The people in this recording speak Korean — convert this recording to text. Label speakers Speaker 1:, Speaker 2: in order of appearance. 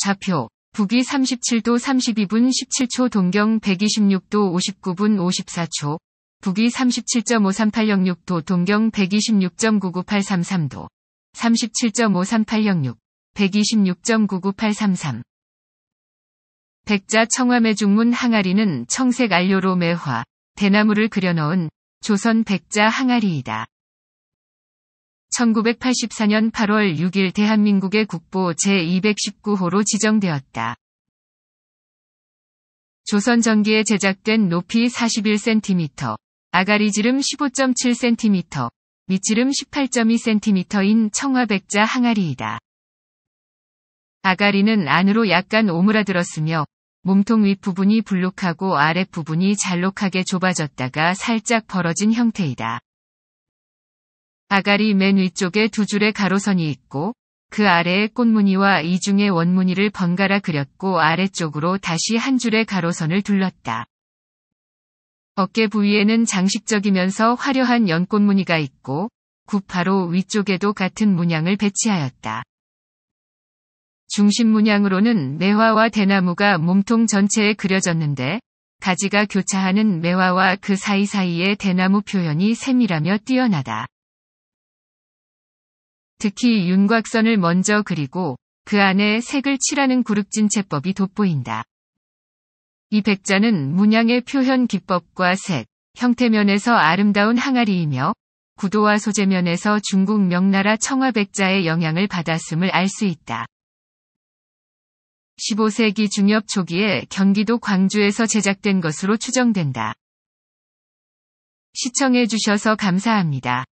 Speaker 1: 좌표 북위 37도 32분 17초 동경 126도 59분 54초 북위 37.53806도 동경 126.99833도 37.53806 126.99833 백자 청암의 중문 항아리는 청색 안료로 매화, 대나무를 그려넣은 조선 백자 항아리이다. 1984년 8월 6일 대한민국의 국보 제219호로 지정되었다. 조선 전기에 제작된 높이 41cm, 아가리 지름 15.7cm, 밑지름 18.2cm인 청화백자 항아리이다. 아가리는 안으로 약간 오므라들었으며 몸통 윗부분이 불룩하고 아랫부분이 잘록하게 좁아졌다가 살짝 벌어진 형태이다. 아가리 맨 위쪽에 두 줄의 가로선이 있고 그 아래에 꽃무늬와 이중의 원무늬를 번갈아 그렸고 아래쪽으로 다시 한 줄의 가로선을 둘렀다. 어깨 부위에는 장식적이면서 화려한 연꽃무늬가 있고 구파로 위쪽에도 같은 문양을 배치하였다. 중심 문양으로는 매화와 대나무가 몸통 전체에 그려졌는데 가지가 교차하는 매화와 그 사이사이에 대나무 표현이 세밀하며 뛰어나다. 특히 윤곽선을 먼저 그리고 그 안에 색을 칠하는 구륵진채법이 돋보인다. 이 백자는 문양의 표현 기법과 색, 형태면에서 아름다운 항아리이며 구도와 소재면에서 중국 명나라 청화백자의 영향을 받았음을 알 수 있다. 15세기 중엽 초기에 경기도 광주에서 제작된 것으로 추정된다. 시청해주셔서 감사합니다.